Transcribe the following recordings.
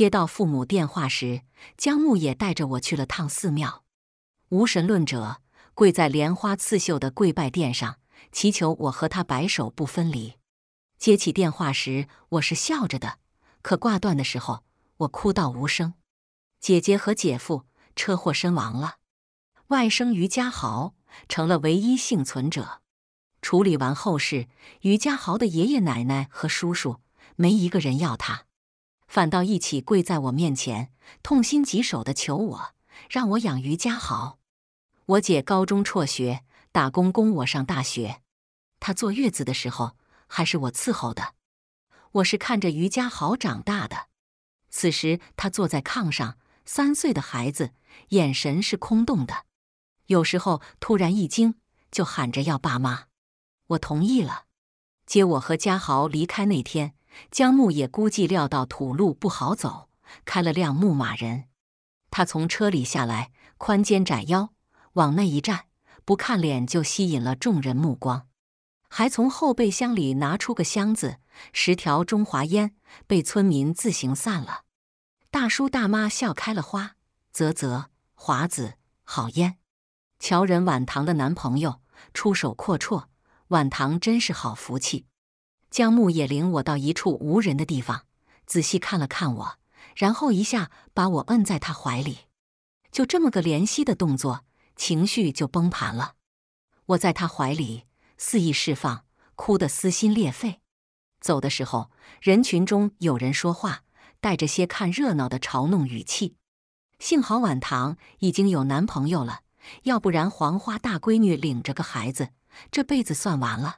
接到父母电话时，江木也带着我去了趟寺庙。无神论者跪在莲花刺绣的跪拜殿上，祈求我和他白首不分离。接起电话时，我是笑着的，可挂断的时候，我哭到无声。姐姐和姐夫车祸身亡了，外甥于家豪成了唯一幸存者。处理完后事，于家豪的爷爷奶奶和叔叔没一个人要他。反倒一起跪在我面前，痛心疾首地求我，让我养于家豪。我姐高中辍学打工供我上大学，她坐月子的时候还是我伺候的。我是看着于家豪长大的。此时他坐在炕上，三岁的孩子眼神是空洞的。有时候突然一惊，就喊着要爸妈。我同意了，接我和家豪离开那天。江木也估计料到土路不好走，开了辆牧马人。他从车里下来，宽肩窄腰，往那一站，不看脸就吸引了众人目光。还从后备箱里拿出个箱子，十条中华烟，被村民自行散了。大叔大妈笑开了花，啧啧，华子好烟。乔人晚唐的男朋友出手阔绰，晚唐真是好福气。江木野领我到一处无人的地方，仔细看了看我，然后一下把我摁在他怀里，就这么个怜惜的动作，情绪就崩盘了。我在他怀里肆意释放，哭得撕心裂肺。走的时候，人群中有人说话，带着些看热闹的嘲弄语气。幸好晚唐已经有男朋友了，要不然黄花大闺女领着个孩子，这辈子算完了。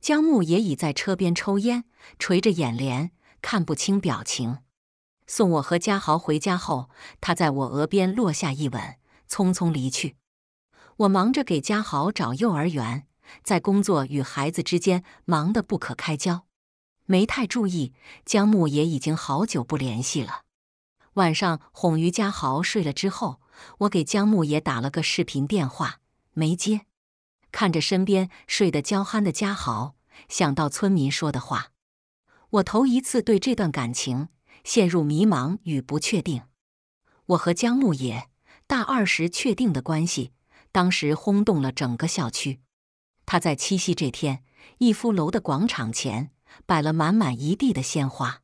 江木也已在车边抽烟，垂着眼帘，看不清表情。送我和嘉豪回家后，他在我额边落下一吻，匆匆离去。我忙着给嘉豪找幼儿园，在工作与孩子之间忙得不可开交，没太注意江木也已经好久不联系了。晚上哄于嘉豪睡了之后，我给江木也打了个视频电话，没接。看着身边睡得娇憨的嘉豪。想到村民说的话，我头一次对这段感情陷入迷茫与不确定。我和江牧野大二时确定的关系，当时轰动了整个校区。他在七夕这天，逸夫楼的广场前摆了满满一地的鲜花。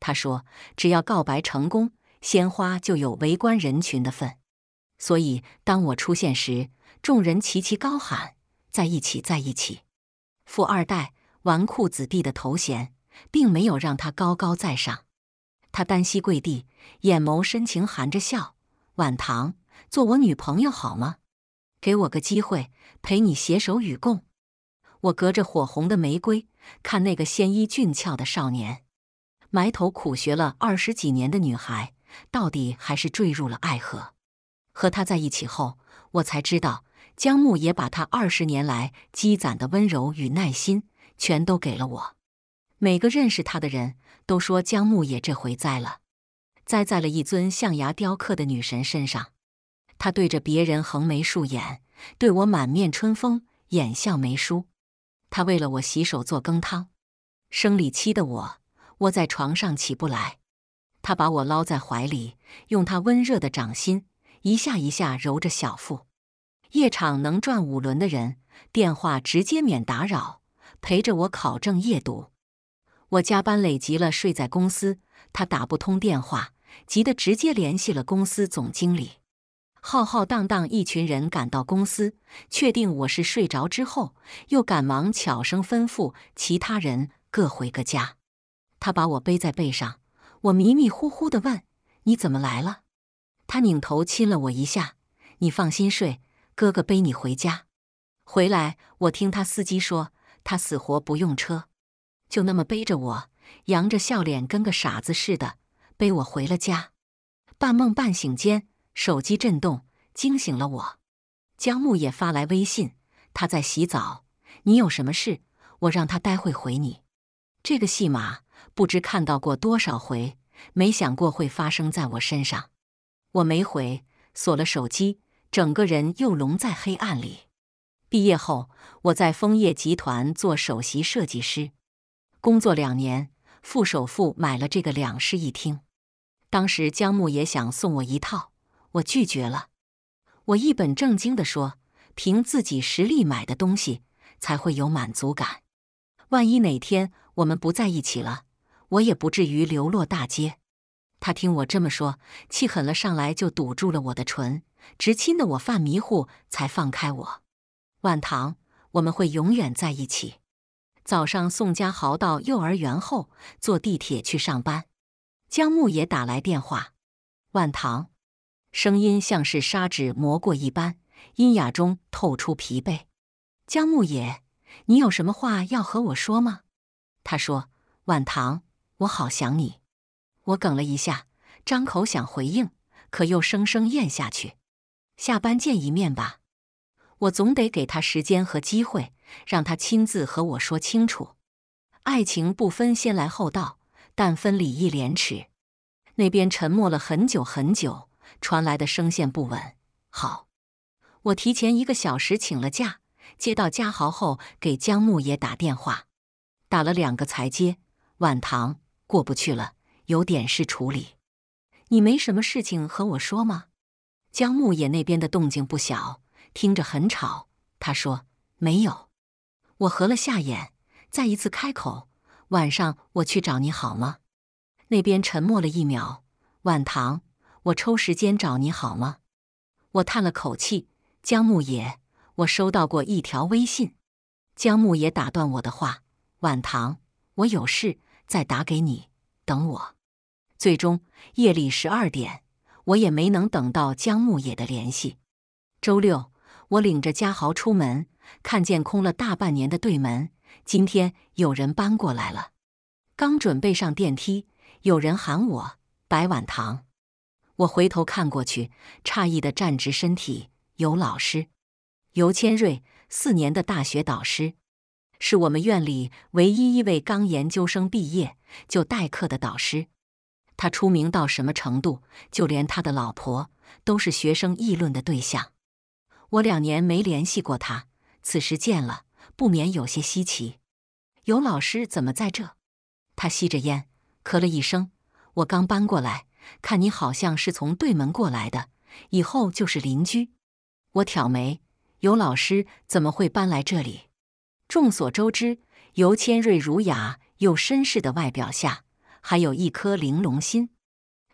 他说，只要告白成功，鲜花就有围观人群的份。所以，当我出现时，众人齐齐高喊：“在一起，在一起！”富二代、纨绔子弟的头衔，并没有让他高高在上。他单膝跪地，眼眸深情，含着笑：“晚唐，做我女朋友好吗？给我个机会，陪你携手与共。”我隔着火红的玫瑰，看那个仙衣俊俏的少年。埋头苦学了二十几年的女孩，到底还是坠入了爱河。和他在一起后，我才知道。江木也把他二十年来积攒的温柔与耐心全都给了我。每个认识他的人都说，江木也这回栽了，栽在了一尊象牙雕刻的女神身上。他对着别人横眉竖眼，对我满面春风，眼笑眉舒。他为了我洗手做羹汤，生理期的我窝在床上起不来，他把我捞在怀里，用他温热的掌心一下一下揉着小腹。夜场能转五轮的人，电话直接免打扰，陪着我考证夜读。我加班累极了，睡在公司，他打不通电话，急得直接联系了公司总经理。浩浩荡荡一群人赶到公司，确定我是睡着之后，又赶忙悄声吩咐其他人各回各家。他把我背在背上，我迷迷糊糊的问：“你怎么来了？”他拧头亲了我一下：“你放心睡。”哥哥背你回家，回来我听他司机说，他死活不用车，就那么背着我，扬着笑脸跟个傻子似的背我回了家。半梦半醒间，手机震动，惊醒了我。江木也发来微信，他在洗澡，你有什么事？我让他待会回你。这个戏码不知看到过多少回，没想过会发生在我身上。我没回，锁了手机。整个人又笼在黑暗里。毕业后，我在枫叶集团做首席设计师，工作两年，付首付买了这个两室一厅。当时江木也想送我一套，我拒绝了。我一本正经地说：“凭自己实力买的东西，才会有满足感。万一哪天我们不在一起了，我也不至于流落大街。”他听我这么说，气狠了，上来就堵住了我的唇。直亲的我犯迷糊，才放开我。晚唐，我们会永远在一起。早上，宋佳豪到幼儿园后，坐地铁去上班。江木也打来电话，晚唐，声音像是砂纸磨过一般，阴哑中透出疲惫。江木也，你有什么话要和我说吗？他说：“晚唐，我好想你。”我哽了一下，张口想回应，可又生生咽下去。下班见一面吧，我总得给他时间和机会，让他亲自和我说清楚。爱情不分先来后到，但分礼义廉耻。那边沉默了很久很久，传来的声线不稳。好，我提前一个小时请了假，接到家豪后给江木也打电话，打了两个才接。晚唐过不去了，有点事处理。你没什么事情和我说吗？江牧野那边的动静不小，听着很吵。他说：“没有。”我合了下眼，再一次开口：“晚上我去找你好吗？”那边沉默了一秒。晚唐，我抽时间找你好吗？我叹了口气。江牧野，我收到过一条微信。江牧野打断我的话：“晚唐，我有事，再打给你。等我。”最终，夜里十二点。我也没能等到江牧野的联系。周六，我领着家豪出门，看见空了大半年的对门，今天有人搬过来了。刚准备上电梯，有人喊我白婉棠。我回头看过去，诧异的站直身体。有老师，尤千瑞，四年的大学导师，是我们院里唯一一位刚研究生毕业就代课的导师。他出名到什么程度，就连他的老婆都是学生议论的对象。我两年没联系过他，此时见了不免有些稀奇。尤老师怎么在这？他吸着烟，咳了一声。我刚搬过来，看你好像是从对门过来的，以后就是邻居。我挑眉，尤老师怎么会搬来这里？众所周知，尤千瑞儒雅又绅士的外表下。还有一颗玲珑心，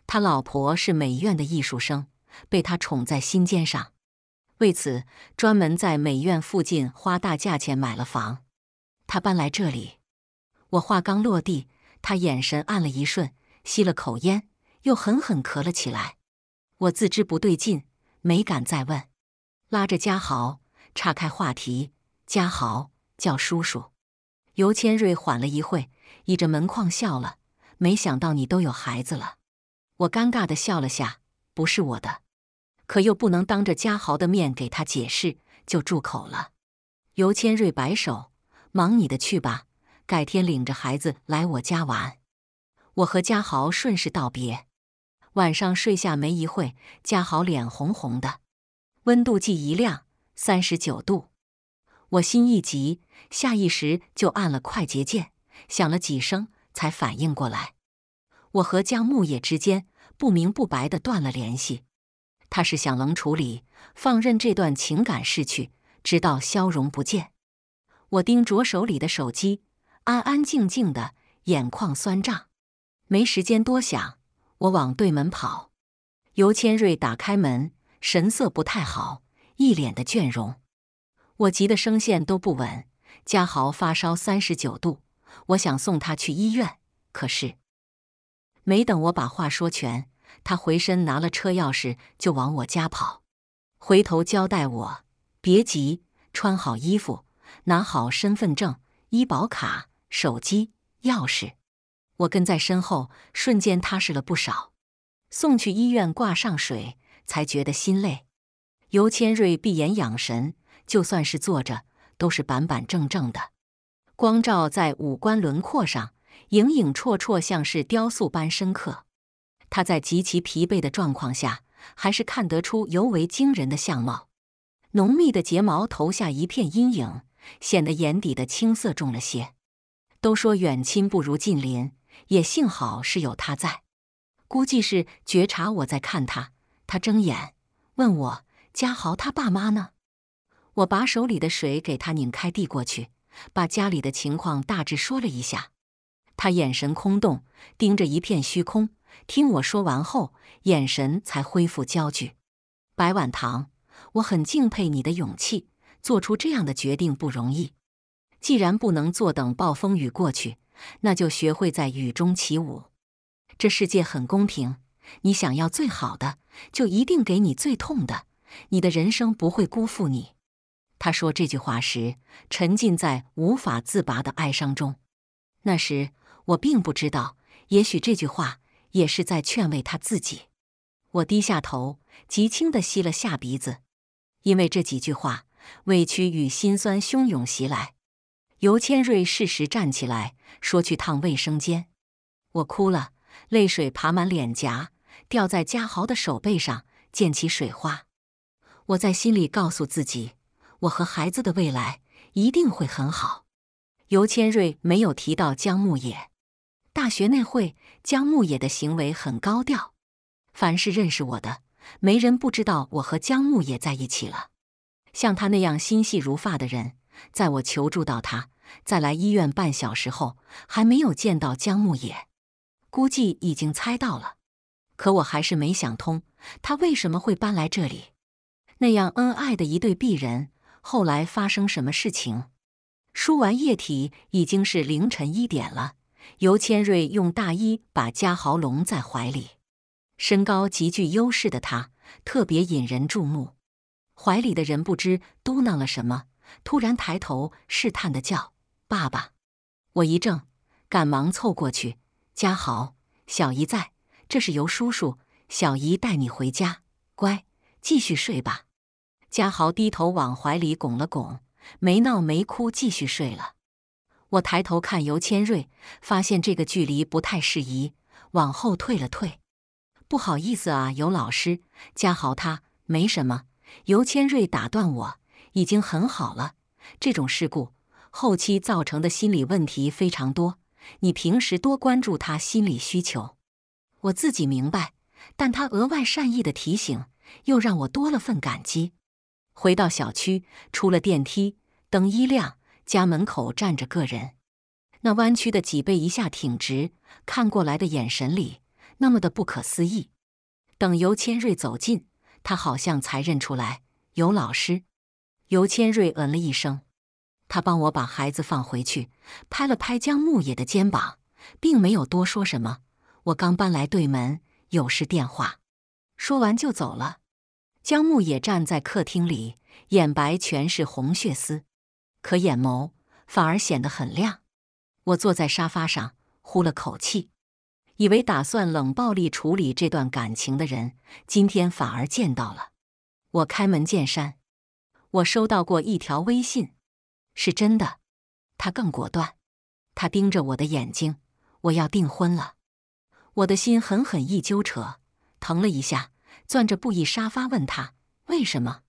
他老婆是美院的艺术生，被他宠在心尖上，为此专门在美院附近花大价钱买了房，他搬来这里。我话刚落地，他眼神暗了一瞬，吸了口烟，又狠狠咳了起来。我自知不对劲，没敢再问，拉着家豪岔开话题。家豪叫叔叔。尤千瑞缓了一会，倚着门框笑了。没想到你都有孩子了，我尴尬地笑了下，不是我的，可又不能当着嘉豪的面给他解释，就住口了。尤千瑞摆手，忙你的去吧，改天领着孩子来我家玩。我和嘉豪顺势道别。晚上睡下没一会，嘉豪脸红红的，温度计一亮，三十九度，我心一急，下意识就按了快捷键，响了几声才反应过来。我和江木野之间不明不白的断了联系，他是想冷处理，放任这段情感逝去，直到消融不见。我盯着手里的手机，安安静静的，眼眶酸胀。没时间多想，我往对门跑。尤千瑞打开门，神色不太好，一脸的倦容。我急得声线都不稳。嘉豪发烧三十九度，我想送他去医院，可是。没等我把话说全，他回身拿了车钥匙就往我家跑，回头交代我别急，穿好衣服，拿好身份证、医保卡、手机、钥匙。我跟在身后，瞬间踏实了不少。送去医院挂上水，才觉得心累。尤千瑞闭眼养神，就算是坐着，都是板板正正的，光照在五官轮廓上。影影绰绰，像是雕塑般深刻。他在极其疲惫的状况下，还是看得出尤为惊人的相貌。浓密的睫毛投下一片阴影，显得眼底的青色重了些。都说远亲不如近邻，也幸好是有他在。估计是觉察我在看他，他睁眼问我：“家豪他爸妈呢？”我把手里的水给他拧开，递过去，把家里的情况大致说了一下。他眼神空洞，盯着一片虚空。听我说完后，眼神才恢复焦距。白婉堂，我很敬佩你的勇气，做出这样的决定不容易。既然不能坐等暴风雨过去，那就学会在雨中起舞。这世界很公平，你想要最好的，就一定给你最痛的。你的人生不会辜负你。他说这句话时，沉浸在无法自拔的哀伤中。那时。我并不知道，也许这句话也是在劝慰他自己。我低下头，极轻地吸了下鼻子，因为这几句话，委屈与心酸汹涌袭来。尤千瑞适时站起来，说去趟卫生间。我哭了，泪水爬满脸颊，掉在嘉豪的手背上，溅起水花。我在心里告诉自己，我和孩子的未来一定会很好。尤千瑞没有提到江木野。大学那会，江木野的行为很高调，凡是认识我的，没人不知道我和江木野在一起了。像他那样心细如发的人，在我求助到他，在来医院半小时后，还没有见到江木野，估计已经猜到了。可我还是没想通，他为什么会搬来这里？那样恩爱的一对璧人，后来发生什么事情？输完液体已经是凌晨一点了。尤千瑞用大衣把嘉豪笼在怀里，身高极具优势的他特别引人注目。怀里的人不知嘟囔了什么，突然抬头试探的叫：“爸爸！”我一怔，赶忙凑过去：“嘉豪，小姨在，这是尤叔叔，小姨带你回家，乖，继续睡吧。”嘉豪低头往怀里拱了拱，没闹没哭，继续睡了。我抬头看尤千瑞，发现这个距离不太适宜，往后退了退。不好意思啊，尤老师，嘉豪他没什么。尤千瑞打断我：“已经很好了，这种事故后期造成的心理问题非常多，你平时多关注他心理需求。”我自己明白，但他额外善意的提醒，又让我多了份感激。回到小区，出了电梯，灯一亮。家门口站着个人，那弯曲的脊背一下挺直，看过来的眼神里那么的不可思议。等尤千瑞走近，他好像才认出来有老师。尤千瑞嗯了一声，他帮我把孩子放回去，拍了拍江木野的肩膀，并没有多说什么。我刚搬来对门，有事电话。说完就走了。江木野站在客厅里，眼白全是红血丝。可眼眸反而显得很亮。我坐在沙发上，呼了口气，以为打算冷暴力处理这段感情的人，今天反而见到了。我开门见山：“我收到过一条微信，是真的。”他更果断。他盯着我的眼睛：“我要订婚了。”我的心狠狠一揪扯，疼了一下，攥着布艺沙发问他：“为什么？”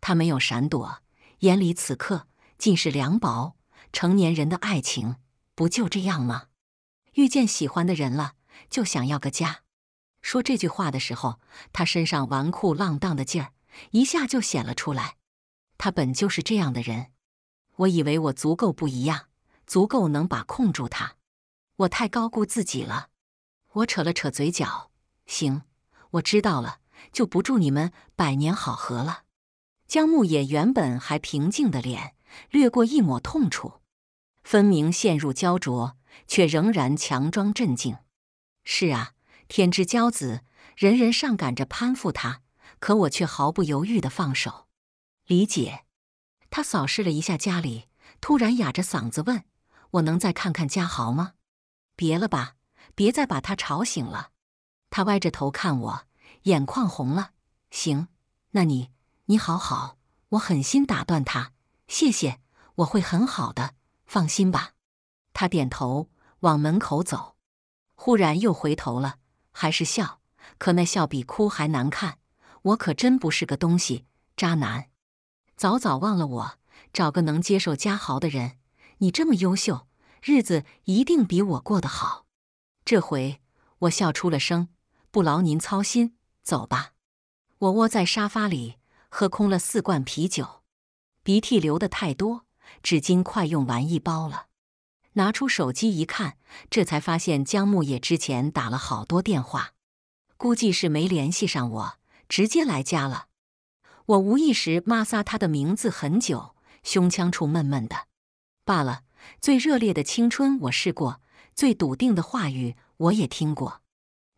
他没有闪躲，眼里此刻。尽是凉薄。成年人的爱情不就这样吗？遇见喜欢的人了，就想要个家。说这句话的时候，他身上纨绔浪荡的劲儿一下就显了出来。他本就是这样的人。我以为我足够不一样，足够能把控住他。我太高估自己了。我扯了扯嘴角。行，我知道了，就不祝你们百年好合了。江牧野原本还平静的脸。掠过一抹痛楚，分明陷入焦灼，却仍然强装镇静。是啊，天之骄子，人人上赶着攀附他，可我却毫不犹豫地放手。李姐，他扫视了一下家里，突然哑着嗓子问：“我能再看看家豪吗？”别了吧，别再把他吵醒了。他歪着头看我，眼眶红了。行，那你，你好好。我狠心打断他。谢谢，我会很好的，放心吧。他点头，往门口走，忽然又回头了，还是笑，可那笑比哭还难看。我可真不是个东西，渣男，早早忘了我，找个能接受家豪的人。你这么优秀，日子一定比我过得好。这回我笑出了声，不劳您操心，走吧。我窝在沙发里，喝空了四罐啤酒。鼻涕流的太多，纸巾快用完一包了。拿出手机一看，这才发现江木野之前打了好多电话，估计是没联系上我，直接来家了。我无意识摩挲他的名字很久，胸腔处闷闷的。罢了，最热烈的青春我试过，最笃定的话语我也听过。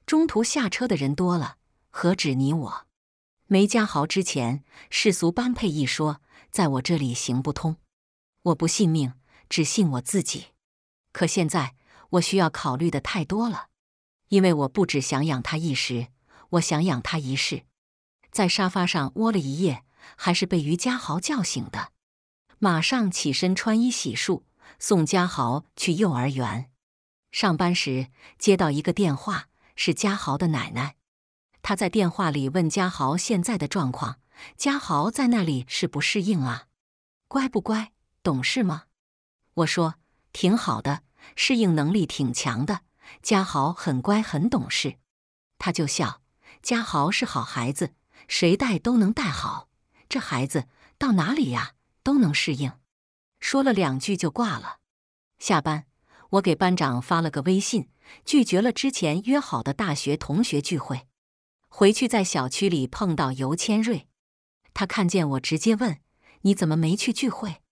中途下车的人多了，何止你我？梅家豪之前世俗般配一说。在我这里行不通，我不信命，只信我自己。可现在我需要考虑的太多了，因为我不只想养他一时，我想养他一世。在沙发上窝了一夜，还是被于家豪叫醒的，马上起身穿衣洗漱，送家豪去幼儿园。上班时接到一个电话，是家豪的奶奶，他在电话里问家豪现在的状况。嘉豪在那里是不适应啊，乖不乖，懂事吗？我说挺好的，适应能力挺强的。嘉豪很乖很懂事，他就笑。嘉豪是好孩子，谁带都能带好。这孩子到哪里呀都能适应。说了两句就挂了。下班，我给班长发了个微信，拒绝了之前约好的大学同学聚会。回去在小区里碰到尤千瑞。他看见我，直接问：“你怎么没去聚会？”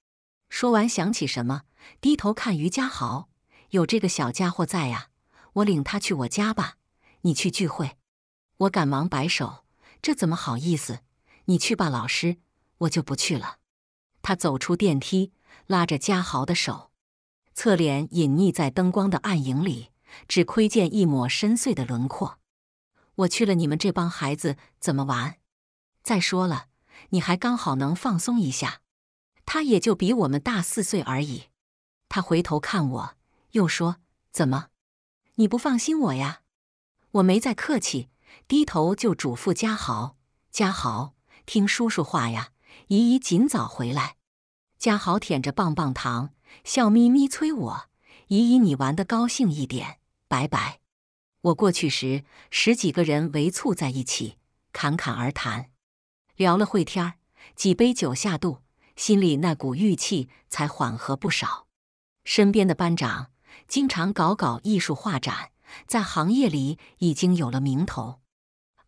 说完，想起什么，低头看于家豪，有这个小家伙在呀，我领他去我家吧。你去聚会，我赶忙摆手：“这怎么好意思？你去吧，老师，我就不去了。”他走出电梯，拉着家豪的手，侧脸隐匿在灯光的暗影里，只窥见一抹深邃的轮廓。我去了，你们这帮孩子怎么玩？再说了。你还刚好能放松一下，他也就比我们大四岁而已。他回头看我，又说：“怎么，你不放心我呀？”我没再客气，低头就嘱咐家豪：“家豪，听叔叔话呀，姨姨尽早回来。”家豪舔着棒棒糖，笑眯眯催我：“姨姨，你玩得高兴一点，拜拜。”我过去时，十几个人围簇在一起，侃侃而谈。聊了会天儿，几杯酒下肚，心里那股郁气才缓和不少。身边的班长经常搞搞艺术画展，在行业里已经有了名头。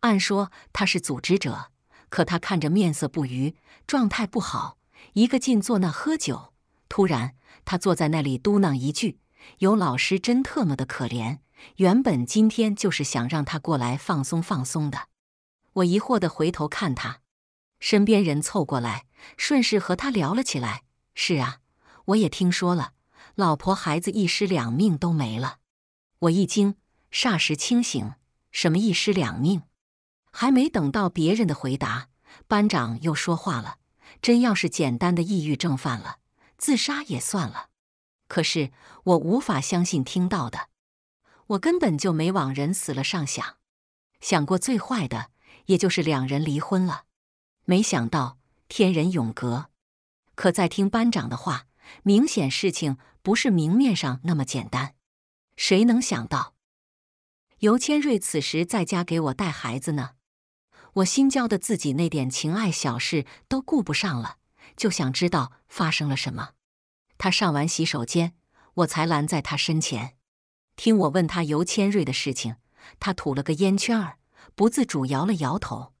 按说他是组织者，可他看着面色不愉，状态不好，一个劲坐那喝酒。突然，他坐在那里嘟囔一句：“有老师真特么的可怜。”原本今天就是想让他过来放松放松的。我疑惑地回头看他。身边人凑过来，顺势和他聊了起来。是啊，我也听说了，老婆孩子一尸两命都没了。我一惊，霎时清醒。什么一尸两命？还没等到别人的回答，班长又说话了：“真要是简单的抑郁症犯了，自杀也算了。可是我无法相信听到的，我根本就没往人死了上想，想过最坏的，也就是两人离婚了。”没想到天人永隔，可再听班长的话，明显事情不是明面上那么简单。谁能想到，尤千瑞此时在家给我带孩子呢？我心焦的自己那点情爱小事都顾不上了，就想知道发生了什么。他上完洗手间，我才拦在他身前，听我问他尤千瑞的事情。他吐了个烟圈儿，不自主摇了摇头。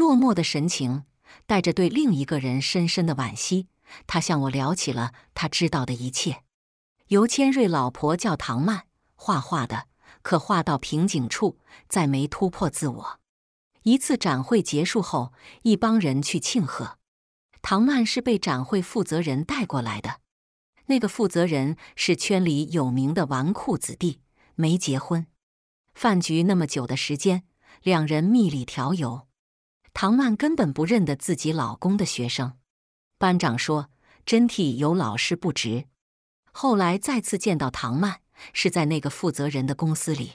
落寞的神情，带着对另一个人深深的惋惜。他向我聊起了他知道的一切。尤千瑞老婆叫唐曼，画画的，可画到瓶颈处，再没突破自我。一次展会结束后，一帮人去庆贺。唐曼是被展会负责人带过来的，那个负责人是圈里有名的纨绔子弟，没结婚。饭局那么久的时间，两人蜜里调油。唐曼根本不认得自己老公的学生，班长说：“真替有老师不值。”后来再次见到唐曼，是在那个负责人的公司里。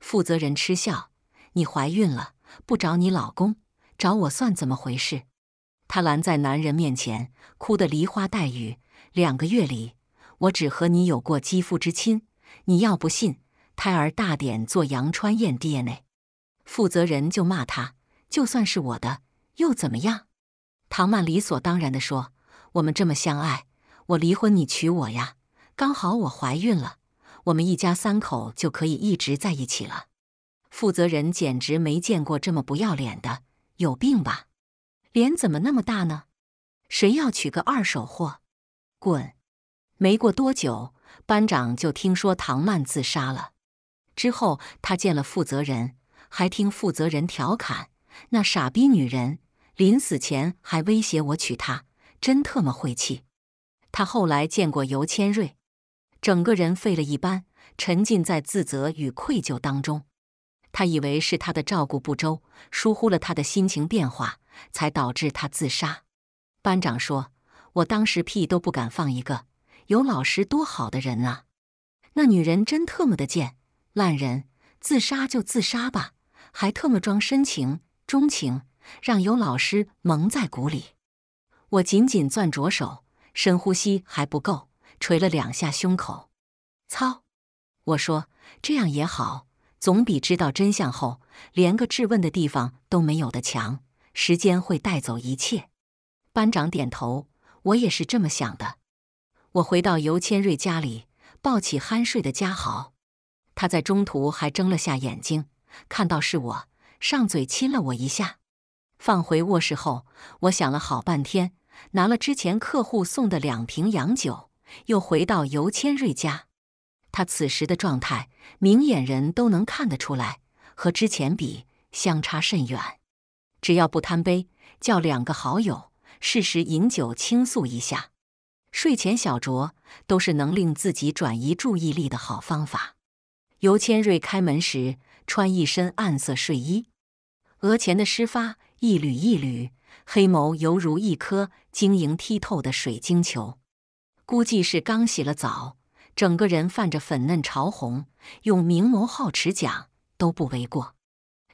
负责人嗤笑：“你怀孕了，不找你老公，找我算怎么回事？”她拦在男人面前，哭得梨花带雨。两个月里，我只和你有过肌肤之亲。你要不信，胎儿大点做羊穿燕 DNA。负责人就骂她。就算是我的又怎么样？唐曼理所当然地说：“我们这么相爱，我离婚你娶我呀！刚好我怀孕了，我们一家三口就可以一直在一起了。”负责人简直没见过这么不要脸的，有病吧？脸怎么那么大呢？谁要娶个二手货？滚！没过多久，班长就听说唐曼自杀了。之后他见了负责人，还听负责人调侃。那傻逼女人临死前还威胁我娶她，真特么晦气！她后来见过尤千瑞，整个人废了一般，沉浸在自责与愧疚当中。他以为是他的照顾不周，疏忽了他的心情变化，才导致他自杀。班长说：“我当时屁都不敢放一个，有老师多好的人啊！”那女人真特么的贱，烂人！自杀就自杀吧，还特么装深情！钟情让尤老师蒙在鼓里，我紧紧攥着手，深呼吸还不够，捶了两下胸口。操！我说这样也好，总比知道真相后连个质问的地方都没有的强。时间会带走一切。班长点头，我也是这么想的。我回到尤千瑞家里，抱起酣睡的嘉豪，他在中途还睁了下眼睛，看到是我。上嘴亲了我一下，放回卧室后，我想了好半天，拿了之前客户送的两瓶洋酒，又回到尤千瑞家。他此时的状态，明眼人都能看得出来，和之前比相差甚远。只要不贪杯，叫两个好友，适时饮酒倾诉一下，睡前小酌都是能令自己转移注意力的好方法。尤千瑞开门时，穿一身暗色睡衣。额前的湿发一缕一缕，黑眸犹如一颗晶莹剔透的水晶球，估计是刚洗了澡，整个人泛着粉嫩潮红，用明眸皓齿讲都不为过。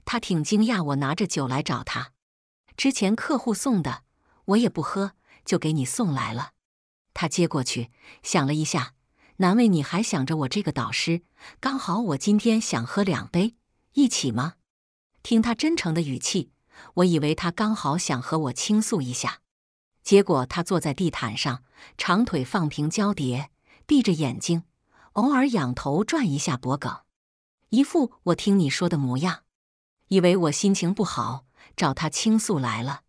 他挺惊讶我拿着酒来找他，之前客户送的我也不喝，就给你送来了。他接过去想了一下，难为你还想着我这个导师，刚好我今天想喝两杯，一起吗？听他真诚的语气，我以为他刚好想和我倾诉一下。结果他坐在地毯上，长腿放平交叠，闭着眼睛，偶尔仰头转一下脖梗，一副我听你说的模样。以为我心情不好，找他倾诉来了。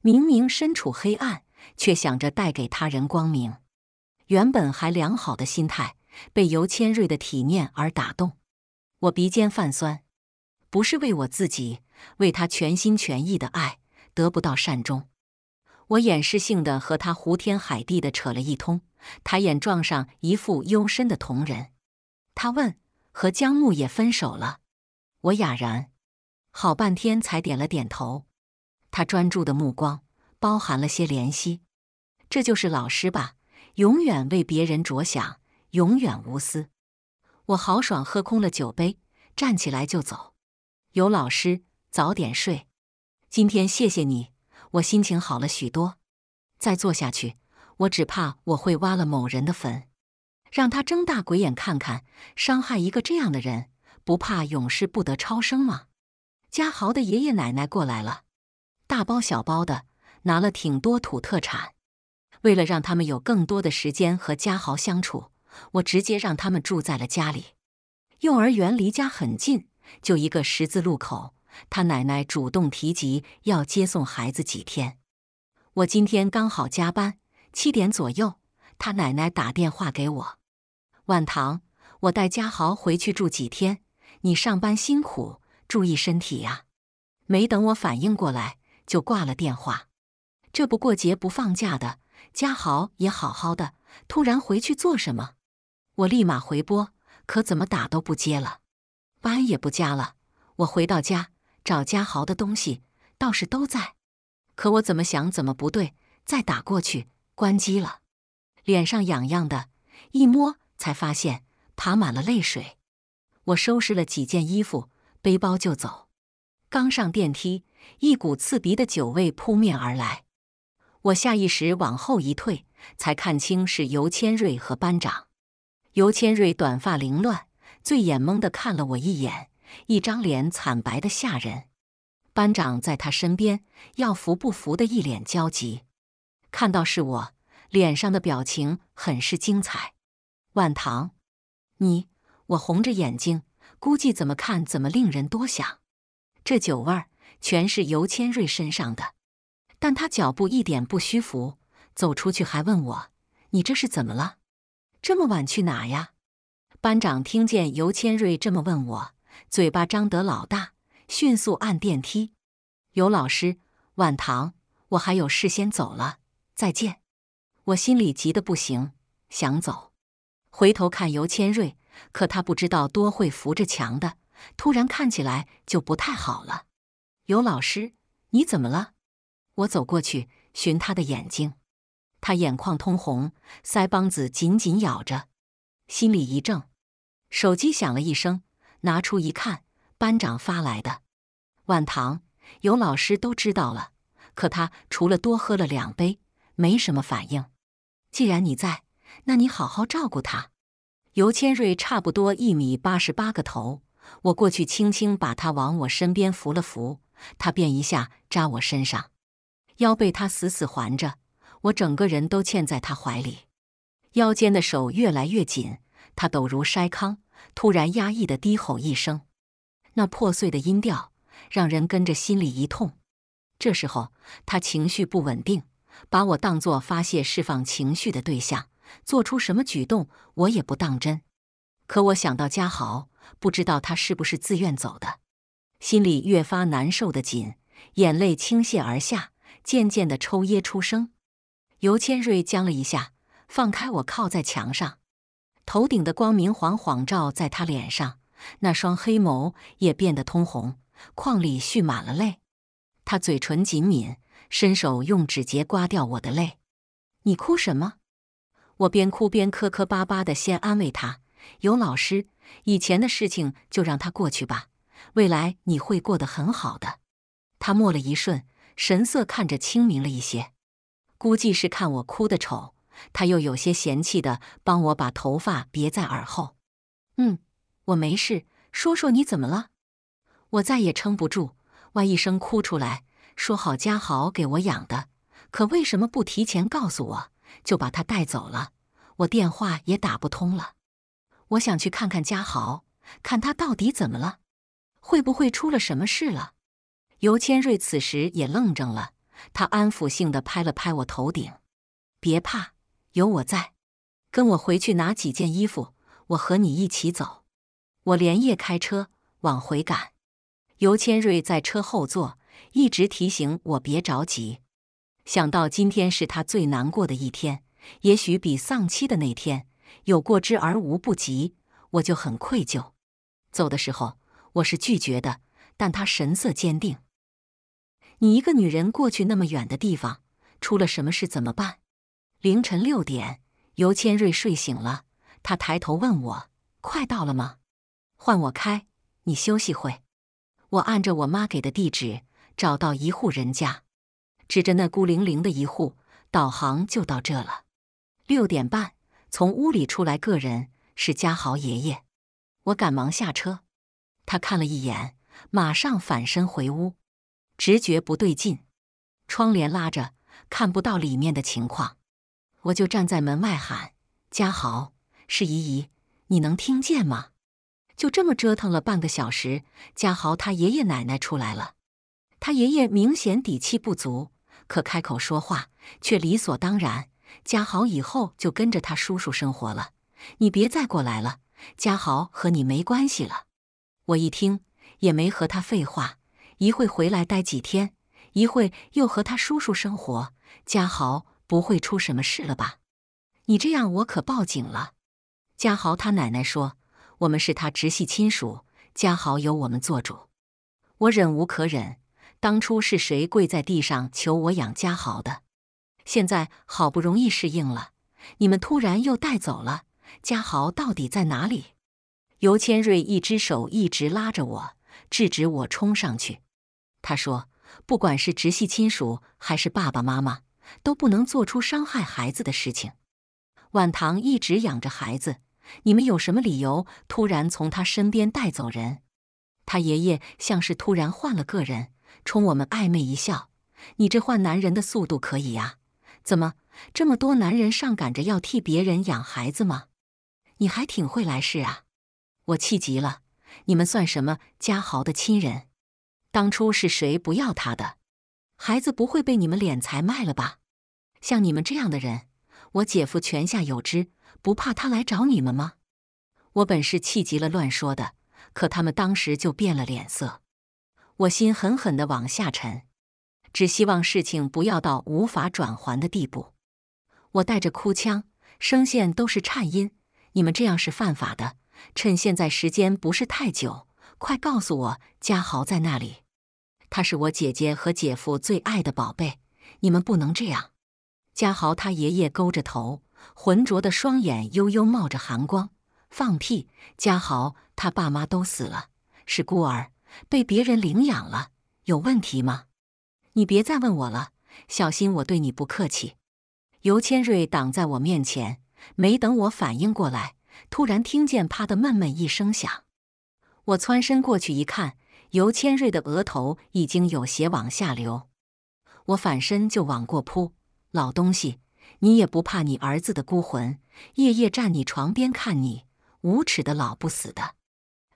明明身处黑暗，却想着带给他人光明。原本还良好的心态，被尤千瑞的体面而打动。我鼻尖泛酸。不是为我自己，为他全心全意的爱得不到善终，我掩饰性的和他胡天海地的扯了一通，抬眼撞上一副幽深的瞳仁。他问：“和江木也分手了？”我哑然，好半天才点了点头。他专注的目光包含了些怜惜，这就是老师吧，永远为别人着想，永远无私。我豪爽喝空了酒杯，站起来就走。有老师，早点睡。今天谢谢你，我心情好了许多。再做下去，我只怕我会挖了某人的坟，让他睁大鬼眼看看。伤害一个这样的人，不怕永世不得超生吗？嘉豪的爷爷奶奶过来了，大包小包的拿了挺多土特产。为了让他们有更多的时间和嘉豪相处，我直接让他们住在了家里。幼儿园离家很近。就一个十字路口，他奶奶主动提及要接送孩子几天。我今天刚好加班，七点左右，他奶奶打电话给我：“万堂，我带家豪回去住几天，你上班辛苦，注意身体呀。”没等我反应过来，就挂了电话。这不过节不放假的，家豪也好好的，突然回去做什么？我立马回拨，可怎么打都不接了。班也不加了，我回到家找家豪的东西，倒是都在，可我怎么想怎么不对，再打过去关机了，脸上痒痒的，一摸才发现爬满了泪水。我收拾了几件衣服，背包就走。刚上电梯，一股刺鼻的酒味扑面而来，我下意识往后一退，才看清是尤千瑞和班长。尤千瑞短发凌乱。醉眼懵的看了我一眼，一张脸惨白的吓人。班长在他身边，要扶不扶的一脸焦急。看到是我，脸上的表情很是精彩。万堂，你……我红着眼睛，估计怎么看怎么令人多想。这酒味儿全是尤千瑞身上的，但他脚步一点不虚浮，走出去还问我：“你这是怎么了？这么晚去哪呀？”班长听见尤千瑞这么问我，嘴巴张得老大，迅速按电梯。尤老师，晚堂，我还有事先走了，再见。我心里急得不行，想走，回头看尤千瑞，可他不知道多会扶着墙的，突然看起来就不太好了。尤老师，你怎么了？我走过去，寻他的眼睛，他眼眶通红，腮帮子紧紧咬着，心里一怔。手机响了一声，拿出一看，班长发来的。晚唐，有老师都知道了，可他除了多喝了两杯，没什么反应。既然你在，那你好好照顾他。尤千瑞差不多一米八十八个头，我过去轻轻把他往我身边扶了扶，他便一下扎我身上，腰被他死死环着，我整个人都嵌在他怀里，腰间的手越来越紧。他陡如筛糠，突然压抑的低吼一声，那破碎的音调让人跟着心里一痛。这时候他情绪不稳定，把我当做发泄释放情绪的对象，做出什么举动我也不当真。可我想到嘉豪，不知道他是不是自愿走的，心里越发难受的紧，眼泪倾泻而下，渐渐地抽噎出声。尤千瑞僵了一下，放开我，靠在墙上。头顶的光明晃晃照在他脸上，那双黑眸也变得通红，眶里蓄满了泪。他嘴唇紧抿，伸手用指节刮掉我的泪。你哭什么？我边哭边磕磕巴巴的，先安慰他：“有老师，以前的事情就让他过去吧，未来你会过得很好的。”他默了一瞬，神色看着清明了一些，估计是看我哭的丑。他又有些嫌弃的帮我把头发别在耳后。嗯，我没事。说说你怎么了？我再也撑不住，哇一声哭出来，说：“好，家豪给我养的，可为什么不提前告诉我？就把他带走了，我电话也打不通了。我想去看看家豪，看他到底怎么了，会不会出了什么事了？”尤千瑞此时也愣怔了，他安抚性的拍了拍我头顶：“别怕。”有我在，跟我回去拿几件衣服。我和你一起走，我连夜开车往回赶。尤千瑞在车后座一直提醒我别着急。想到今天是他最难过的一天，也许比丧妻的那天有过之而无不及，我就很愧疚。走的时候我是拒绝的，但他神色坚定。你一个女人过去那么远的地方，出了什么事怎么办？凌晨六点，尤千瑞睡醒了，他抬头问我：“快到了吗？”换我开，你休息会。我按着我妈给的地址找到一户人家，指着那孤零零的一户，导航就到这了。六点半，从屋里出来个人，是家豪爷爷。我赶忙下车，他看了一眼，马上返身回屋，直觉不对劲，窗帘拉着，看不到里面的情况。我就站在门外喊：“家豪，是姨姨，你能听见吗？”就这么折腾了半个小时，嘉豪他爷爷奶奶出来了。他爷爷明显底气不足，可开口说话却理所当然。嘉豪以后就跟着他叔叔生活了，你别再过来了。嘉豪和你没关系了。我一听也没和他废话，一会回来待几天，一会又和他叔叔生活。嘉豪。不会出什么事了吧？你这样我可报警了。嘉豪他奶奶说，我们是他直系亲属，嘉豪由我们做主。我忍无可忍，当初是谁跪在地上求我养嘉豪的？现在好不容易适应了，你们突然又带走了嘉豪，到底在哪里？尤千瑞一只手一直拉着我，制止我冲上去。他说，不管是直系亲属还是爸爸妈妈。都不能做出伤害孩子的事情。晚唐一直养着孩子，你们有什么理由突然从他身边带走人？他爷爷像是突然换了个人，冲我们暧昧一笑：“你这换男人的速度可以啊？怎么这么多男人上赶着要替别人养孩子吗？你还挺会来事啊！”我气急了，你们算什么家豪的亲人？当初是谁不要他的？孩子不会被你们敛财卖了吧？像你们这样的人，我姐夫泉下有知，不怕他来找你们吗？我本是气急了乱说的，可他们当时就变了脸色，我心狠狠的往下沉，只希望事情不要到无法转还的地步。我带着哭腔，声线都是颤音，你们这样是犯法的。趁现在时间不是太久，快告诉我，家豪在那里？他是我姐姐和姐夫最爱的宝贝，你们不能这样。嘉豪，他爷爷勾着头，浑浊的双眼悠悠冒着寒光。放屁！嘉豪，他爸妈都死了，是孤儿，被别人领养了，有问题吗？你别再问我了，小心我对你不客气。尤千瑞挡在我面前，没等我反应过来，突然听见“啪”的闷闷一声响。我窜身过去一看，尤千瑞的额头已经有血往下流。我反身就往过扑。老东西，你也不怕你儿子的孤魂夜夜站你床边看你，无耻的老不死的！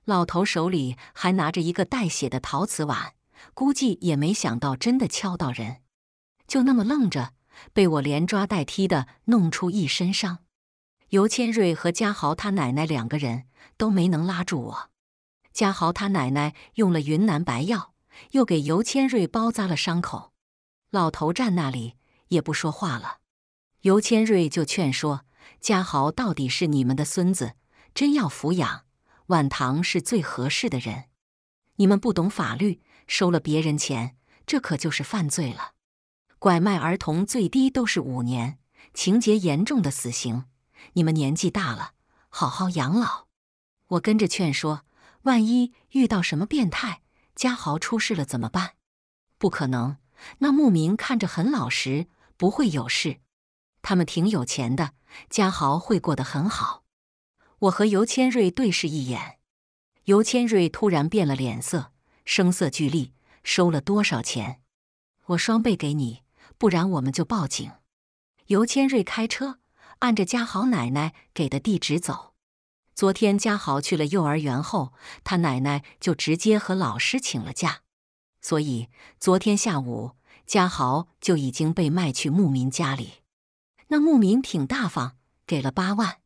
老头手里还拿着一个带血的陶瓷碗，估计也没想到真的敲到人，就那么愣着，被我连抓带踢的弄出一身伤。尤千瑞和嘉豪他奶奶两个人都没能拉住我，嘉豪他奶奶用了云南白药，又给尤千瑞包扎了伤口。老头站那里。也不说话了，尤千瑞就劝说：家豪到底是你们的孙子，真要抚养，晚唐是最合适的人。你们不懂法律，收了别人钱，这可就是犯罪了。拐卖儿童最低都是五年，情节严重的死刑。你们年纪大了，好好养老。我跟着劝说：万一遇到什么变态，家豪出事了怎么办？不可能。那牧民看着很老实，不会有事。他们挺有钱的，家豪会过得很好。我和尤千瑞对视一眼，尤千瑞突然变了脸色，声色俱厉：“收了多少钱？我双倍给你，不然我们就报警。”尤千瑞开车按着家豪奶奶给的地址走。昨天家豪去了幼儿园后，他奶奶就直接和老师请了假。所以，昨天下午，嘉豪就已经被卖去牧民家里。那牧民挺大方，给了八万。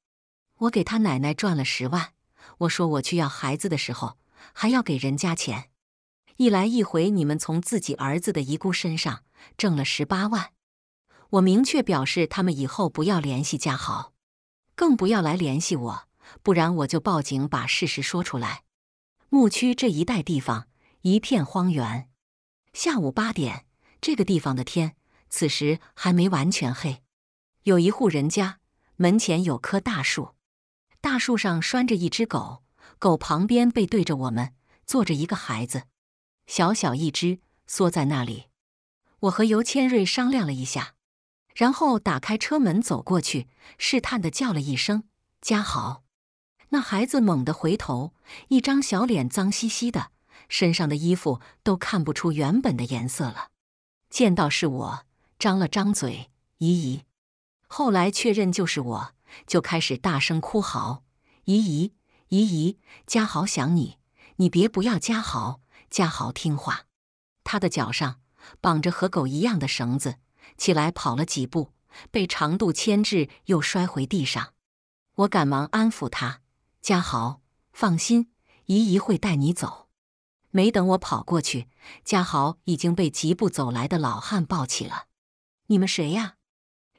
我给他奶奶赚了十万。我说我去要孩子的时候，还要给人家钱。一来一回，你们从自己儿子的遗孤身上挣了十八万。我明确表示，他们以后不要联系嘉豪，更不要来联系我，不然我就报警，把事实说出来。牧区这一带地方一片荒原。下午八点，这个地方的天此时还没完全黑。有一户人家门前有棵大树，大树上拴着一只狗，狗旁边背对着我们坐着一个孩子，小小一只，缩在那里。我和尤千瑞商量了一下，然后打开车门走过去，试探的叫了一声“家豪”。那孩子猛地回头，一张小脸脏兮兮的。身上的衣服都看不出原本的颜色了。见到是我，张了张嘴，姨姨。后来确认就是我，就开始大声哭嚎，姨姨，姨姨，家豪想你，你别不要家豪，家豪听话。他的脚上绑着和狗一样的绳子，起来跑了几步，被长度牵制，又摔回地上。我赶忙安抚他：“家豪，放心，姨姨会带你走。”没等我跑过去，嘉豪已经被疾步走来的老汉抱起了。你们谁呀？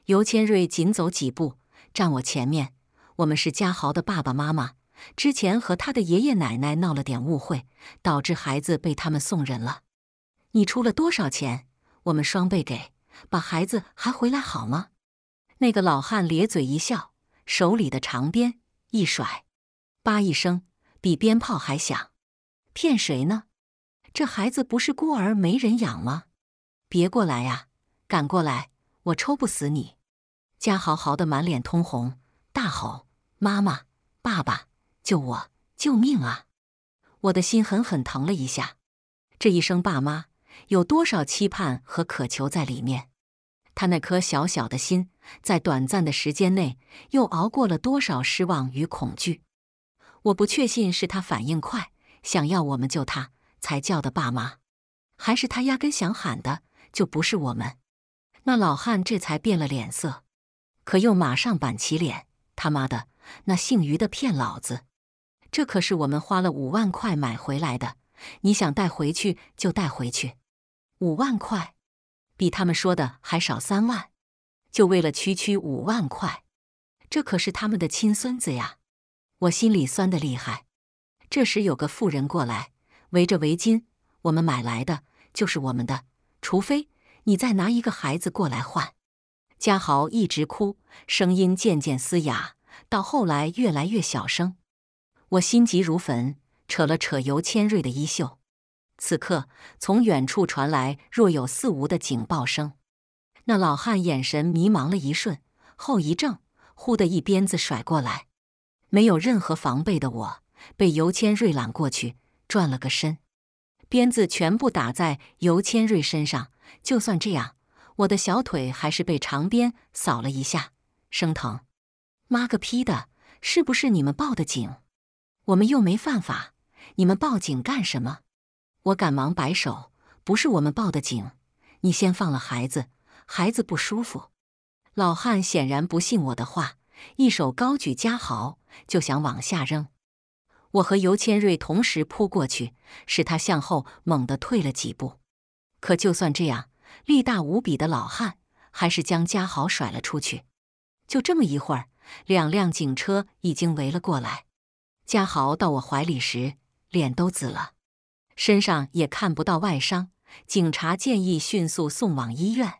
尤千瑞紧走几步，站我前面。我们是嘉豪的爸爸妈妈，之前和他的爷爷奶奶闹了点误会，导致孩子被他们送人了。你出了多少钱？我们双倍给，把孩子还回来好吗？那个老汉咧嘴一笑，手里的长鞭一甩，叭一声，比鞭炮还响。骗谁呢？这孩子不是孤儿，没人养吗？别过来呀！赶过来，我抽不死你！家豪豪的满脸通红，大吼：“妈妈，爸爸，救我！救命啊！”我的心狠狠疼了一下。这一声“爸妈”，有多少期盼和渴求在里面？他那颗小小的心，在短暂的时间内，又熬过了多少失望与恐惧？我不确信是他反应快。想要我们救他，才叫的爸妈，还是他压根想喊的，就不是我们。那老汉这才变了脸色，可又马上板起脸：“他妈的，那姓于的骗老子！这可是我们花了五万块买回来的，你想带回去就带回去。五万块，比他们说的还少三万，就为了区区五万块，这可是他们的亲孙子呀！我心里酸的厉害。”这时有个妇人过来，围着围巾。我们买来的就是我们的，除非你再拿一个孩子过来换。嘉豪一直哭，声音渐渐嘶哑，到后来越来越小声。我心急如焚，扯了扯尤千瑞的衣袖。此刻，从远处传来若有似无的警报声。那老汉眼神迷茫了一瞬，后一怔，忽的一鞭子甩过来。没有任何防备的我。被尤千瑞揽过去，转了个身，鞭子全部打在尤千瑞身上。就算这样，我的小腿还是被长鞭扫了一下，生疼。妈个批的，是不是你们报的警？我们又没犯法，你们报警干什么？我赶忙摆手，不是我们报的警。你先放了孩子，孩子不舒服。老汉显然不信我的话，一手高举家豪，就想往下扔。我和尤千瑞同时扑过去，使他向后猛地退了几步。可就算这样，力大无比的老汉还是将嘉豪甩了出去。就这么一会儿，两辆警车已经围了过来。嘉豪到我怀里时，脸都紫了，身上也看不到外伤。警察建议迅速送往医院。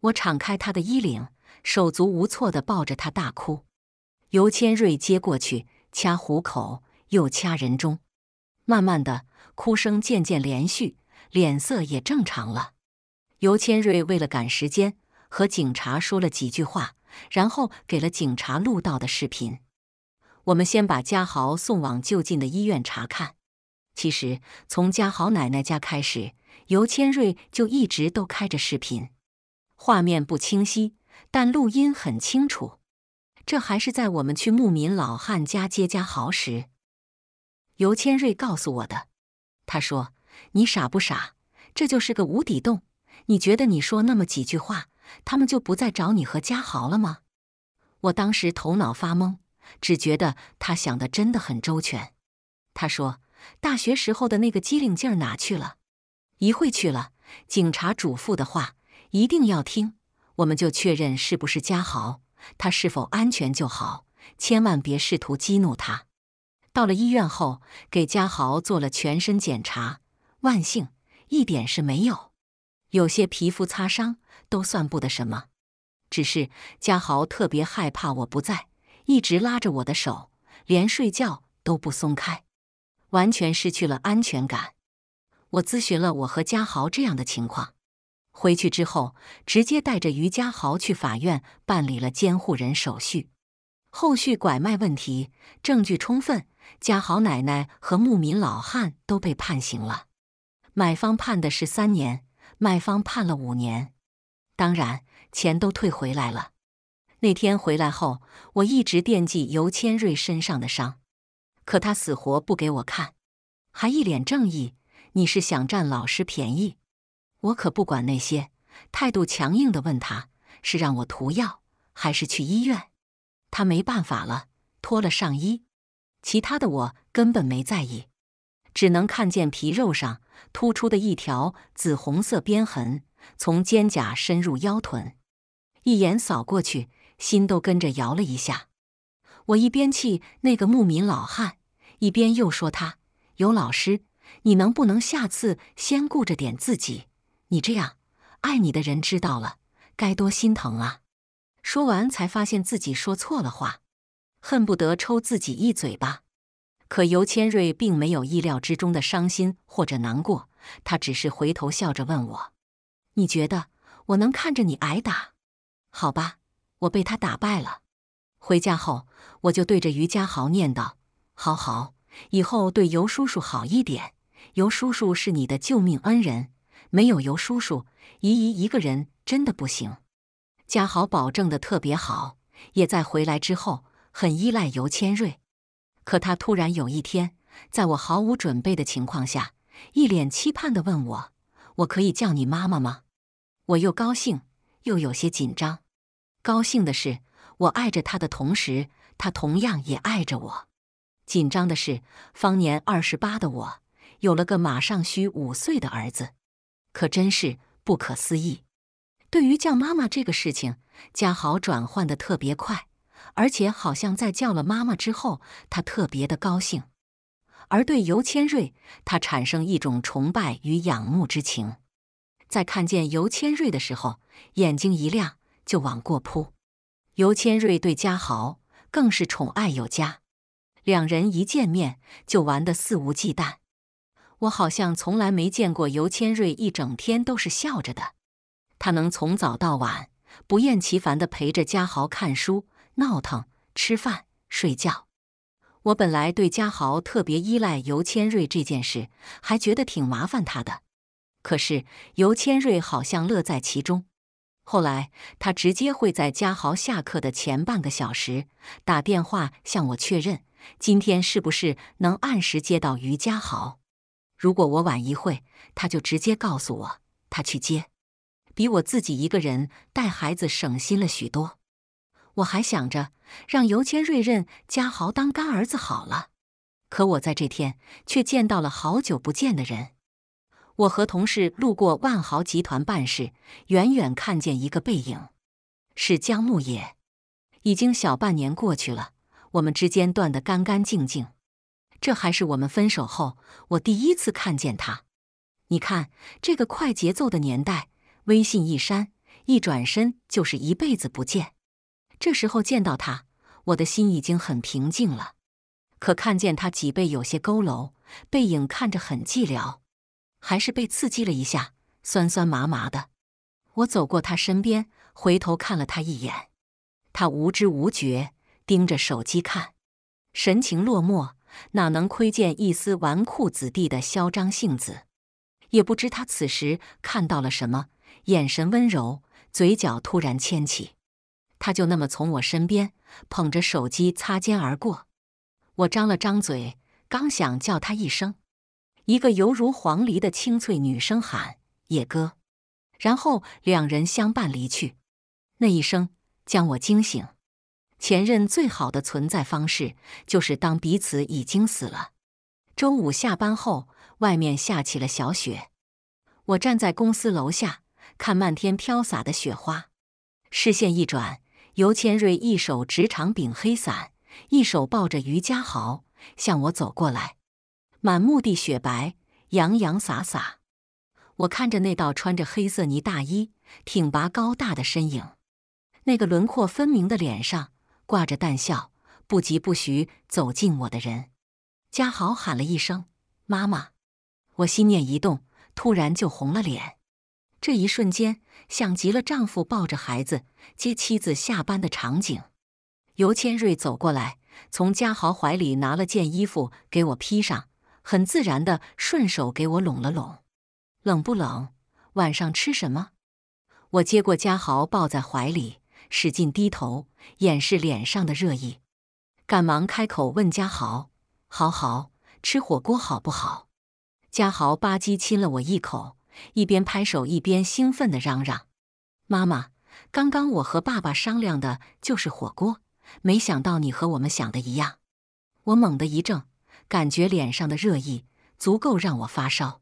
我敞开他的衣领，手足无措地抱着他大哭。尤千瑞接过去，掐虎口。又掐人中，慢慢的哭声渐渐连续，脸色也正常了。尤千瑞为了赶时间，和警察说了几句话，然后给了警察录到的视频。我们先把家豪送往就近的医院查看。其实从家豪奶奶家开始，尤千瑞就一直都开着视频，画面不清晰，但录音很清楚。这还是在我们去牧民老汉家接家豪时。尤千瑞告诉我的，他说：“你傻不傻？这就是个无底洞。你觉得你说那么几句话，他们就不再找你和家豪了吗？”我当时头脑发懵，只觉得他想的真的很周全。他说：“大学时候的那个机灵劲儿哪去了？一会去了，警察嘱咐的话一定要听。我们就确认是不是家豪，他是否安全就好，千万别试图激怒他。”到了医院后，给家豪做了全身检查，万幸一点是没有，有些皮肤擦伤都算不得什么。只是家豪特别害怕我不在，一直拉着我的手，连睡觉都不松开，完全失去了安全感。我咨询了我和家豪这样的情况，回去之后直接带着于家豪去法院办理了监护人手续。后续拐卖问题证据充分，家豪奶奶和牧民老汉都被判刑了。买方判的是三年，卖方判了五年。当然，钱都退回来了。那天回来后，我一直惦记尤千瑞身上的伤，可他死活不给我看，还一脸正义：“你是想占老师便宜？”我可不管那些，态度强硬的问他：“是让我涂药，还是去医院？”他没办法了，脱了上衣，其他的我根本没在意，只能看见皮肉上突出的一条紫红色边痕，从肩胛深入腰臀，一眼扫过去，心都跟着摇了一下。我一边气那个牧民老汉，一边又说他：“有老师，你能不能下次先顾着点自己？你这样，爱你的人知道了，该多心疼啊！”说完，才发现自己说错了话，恨不得抽自己一嘴巴。可尤千瑞并没有意料之中的伤心或者难过，他只是回头笑着问我：“你觉得我能看着你挨打？好吧，我被他打败了。”回家后，我就对着于家豪念叨：“好好，以后对尤叔叔好一点。尤叔叔是你的救命恩人，没有尤叔叔，姨姨一个人真的不行。”家豪保证的特别好，也在回来之后很依赖尤千瑞。可他突然有一天，在我毫无准备的情况下，一脸期盼的问我：“我可以叫你妈妈吗？”我又高兴又有些紧张。高兴的是，我爱着他的同时，他同样也爱着我。紧张的是，方年二十八的我有了个马上需五岁的儿子，可真是不可思议。对于叫妈妈这个事情，嘉豪转换的特别快，而且好像在叫了妈妈之后，他特别的高兴。而对尤千瑞，他产生一种崇拜与仰慕之情。在看见尤千瑞的时候，眼睛一亮，就往过扑。尤千瑞对嘉豪更是宠爱有加，两人一见面就玩的肆无忌惮。我好像从来没见过尤千瑞一整天都是笑着的。他能从早到晚不厌其烦的陪着嘉豪看书、闹腾、吃饭、睡觉。我本来对嘉豪特别依赖尤千瑞这件事，还觉得挺麻烦他的。可是尤千瑞好像乐在其中。后来他直接会在嘉豪下课的前半个小时打电话向我确认，今天是不是能按时接到于嘉豪。如果我晚一会，他就直接告诉我他去接。比我自己一个人带孩子省心了许多。我还想着让尤千瑞任家豪当干儿子好了，可我在这天却见到了好久不见的人。我和同事路过万豪集团办事，远远看见一个背影，是江牧野。已经小半年过去了，我们之间断得干干净净。这还是我们分手后我第一次看见他。你看，这个快节奏的年代。微信一删，一转身就是一辈子不见。这时候见到他，我的心已经很平静了。可看见他脊背有些佝偻，背影看着很寂寥，还是被刺激了一下，酸酸麻麻的。我走过他身边，回头看了他一眼。他无知无觉，盯着手机看，神情落寞，哪能窥见一丝纨绔子弟的嚣张性子？也不知他此时看到了什么。眼神温柔，嘴角突然牵起，他就那么从我身边捧着手机擦肩而过。我张了张嘴，刚想叫他一声，一个犹如黄鹂的清脆女声喊：“野哥。”然后两人相伴离去。那一声将我惊醒。前任最好的存在方式，就是当彼此已经死了。周五下班后，外面下起了小雪，我站在公司楼下。看漫天飘洒的雪花，视线一转，尤千瑞一手执长柄黑伞，一手抱着于家豪，向我走过来。满目的雪白，洋洋洒洒。我看着那道穿着黑色呢大衣、挺拔高大的身影，那个轮廓分明的脸上挂着淡笑，不疾不徐走进我的人。家豪喊了一声“妈妈”，我心念一动，突然就红了脸。这一瞬间，像极了丈夫抱着孩子接妻子下班的场景。尤千瑞走过来，从嘉豪怀里拿了件衣服给我披上，很自然的顺手给我拢了拢。冷不冷？晚上吃什么？我接过嘉豪抱在怀里，使劲低头掩饰脸上的热意，赶忙开口问嘉豪：“豪豪，吃火锅好不好？”嘉豪吧唧亲了我一口。一边拍手一边兴奋的嚷嚷：“妈妈，刚刚我和爸爸商量的就是火锅，没想到你和我们想的一样。”我猛地一怔，感觉脸上的热意足够让我发烧，